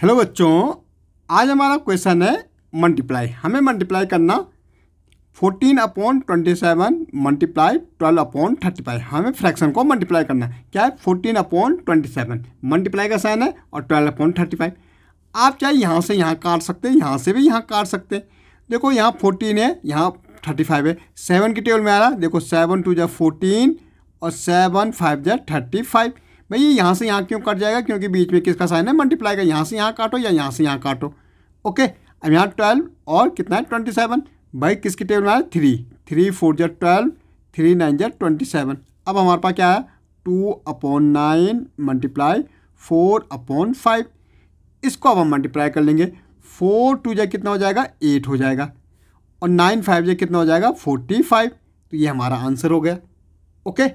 hello बच्चों आज हमारा क्वेश्चन है मल्टीप्लाई हमें मल्टीप्लाई करना fourteen upon twenty seven multiply twelve upon thirty five हमें फ्रैक्शन को मल्टीप्लाई करना है क्या है fourteen upon twenty seven multiply का साइन है और ट्वेल्व अपॉन थर्टी फाइव आप चाहे यहाँ से यहाँ काट सकते हैं यहाँ से भी यहाँ काट सकते हैं देखो यहाँ फोर्टीन है यहाँ थर्टी फाइव है सेवन की टेबल में आ रहा है देखो सेवन टू जै फोर्टीन और सेवन फाइव जै थर्टी फाइव भाई ये यहाँ से यहाँ क्यों कट जाएगा क्योंकि बीच में किसका साइन है मल्टीप्लाई का यहाँ से यहाँ काटो या यहाँ से यहाँ काटो ओके अब यहाँ ट्वेल्व और कितना है ट्वेंटी सेवन भाई किसकी टेबल में आया थ्री थ्री फोर जेड ट्वेल्व थ्री नाइन जै ट्वेंटी सेवन अब हमारे पास क्या है two upon nine multiply four upon five इसको अब हम मल्टीप्लाई कर लेंगे फोर टू जै कितना हो जाएगा एट हो जाएगा और नाइन फाइव जै कितना हो जाएगा फोर्टी फाइव तो ये हमारा आंसर हो गया ओके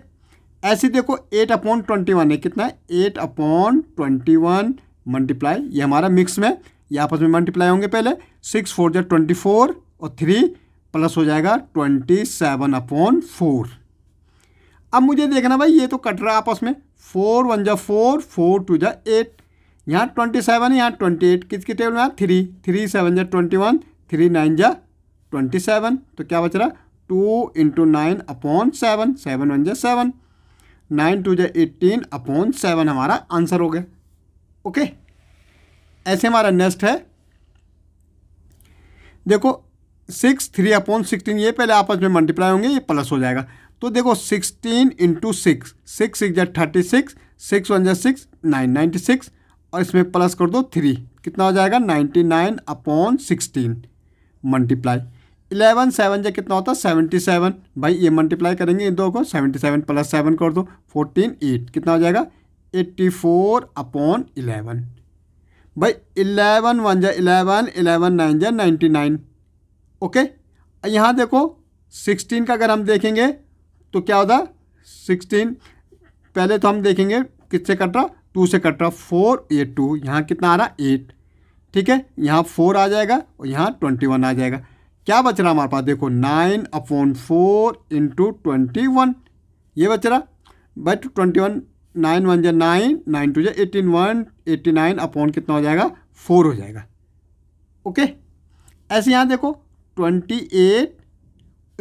ऐसे देखो एट अपॉन ट्वेंटी वन है कितना है eight upon twenty one multiply ये हमारा मिक्स में ये आपस में मल्टीप्लाई होंगे पहले सिक्स फोर जो ट्वेंटी फोर और थ्री प्लस हो जाएगा ट्वेंटी सेवन अपॉन फोर अब मुझे देखना भाई ये तो कट रहा है आपस में फोर वन जा फोर फोर टू जा एट यहाँ ट्वेंटी सेवन है यहाँ ट्वेंटी एट किसकी टेबल में थ्री थ्री सेवन जा ट्वेंटी वन थ्री नाइन जा ट्वेंटी सेवन तो क्या बच रहा two into nine upon seven seven one जा सेवन नाइन टू जै एटीन अपॉन सेवन हमारा आंसर हो गया ओके ऐसे हमारा नेक्स्ट है देखो सिक्स थ्री अपॉन सिक्सटीन ये पहले आपस में मल्टीप्लाई होंगे ये प्लस हो जाएगा तो देखो sixteen into six six six जै थर्टी सिक्स सिक्स वन जै सिक्स नाइन नाइन्टी सिक्स और इसमें प्लस कर दो थ्री कितना हो जाएगा ninety nine upon sixteen multiply eleven seven जो कितना होता है सेवेंटी सेवन भाई ये मल्टीप्लाई करेंगे इन दो को सेवेंटी सेवन प्लस सेवन कर दो फोर्टीन एट कितना हो जाएगा एट्टी फोर अपॉन इलेवन भाई इलेवन वन जा इलेवन इलेवन नाइन जा नाइन्टी नाइन ओके यहाँ देखो सिक्सटीन का अगर हम देखेंगे तो क्या होता सिक्सटीन पहले तो हम देखेंगे किससे कट रहा टू से कट रहा फोर एट टू यहाँ कितना आ रहा एट ठीक है यहाँ फोर आ जाएगा और यहाँ ट्वेंटी वन आ जाएगा क्या बच रहा हमारे पास देखो nine upon four into twenty one ये बच रहा but twenty one nine one जे नाइन नाइन टू जे eighteen one eighty nine upon कितना हो जाएगा फोर हो जाएगा ओके ऐसे यहाँ देखो ट्वेंटी एट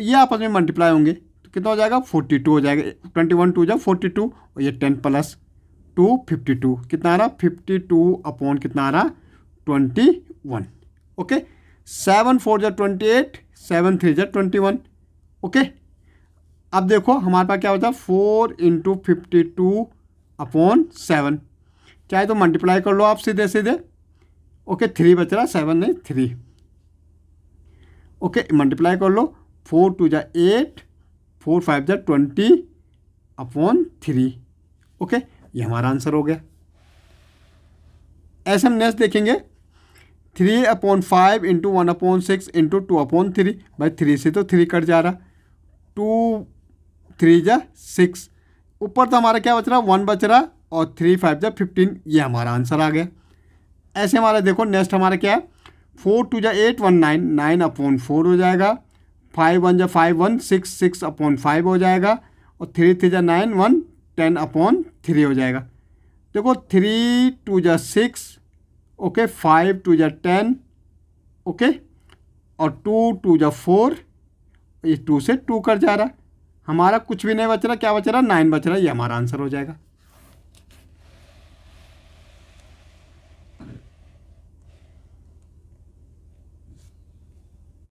ये आपस में मल्टीप्लाई होंगे तो कितना हो जाएगा फोर्टी टू हो जाएगा ट्वेंटी वन टू जो फोर्टी टू और ये ten plus two fifty two कितना आ रहा फिफ्टी टू अपॉन कितना आ रहा twenty one okay seven four ज़ा ट्वेंटी एट सेवन थ्री जै ट्वेंटी वन ओके अब देखो हमारे पास क्या होता है four into fifty two upon seven चाहे तो मल्टीप्लाई कर लो आप सीधे सीधे ओके थ्री बच रहा सेवन नहीं थ्री ओके मल्टीप्लाई कर लो फोर टू जै एट फोर फाइव जै ट्वेंटी अपॉन थ्री ओके ये हमारा आंसर हो गया ऐसे हम नेक्स्ट देखेंगे three upon five into one upon six into two upon three भाई थ्री से तो थ्री कट जा रहा टू थ्री जा सिक्स ऊपर तो हमारा क्या बच रहा वन बच रहा और थ्री फाइव जा फिफ्टीन ये हमारा आंसर आ गया ऐसे हमारा देखो नेक्स्ट हमारा क्या है फोर टू जा eight one nine nine upon four हो जाएगा फाइव वन जा five one six six upon five हो जाएगा और थ्री थ्री जा nine one ten upon three हो जाएगा देखो थ्री टू जा सिक्स ओके फाइव टू जै टेन ओके और टू टू जै फोर ये टू से टू कर जा रहा हमारा कुछ भी नहीं बच रहा क्या बच रहा नाइन बच रहा ये हमारा आंसर हो जाएगा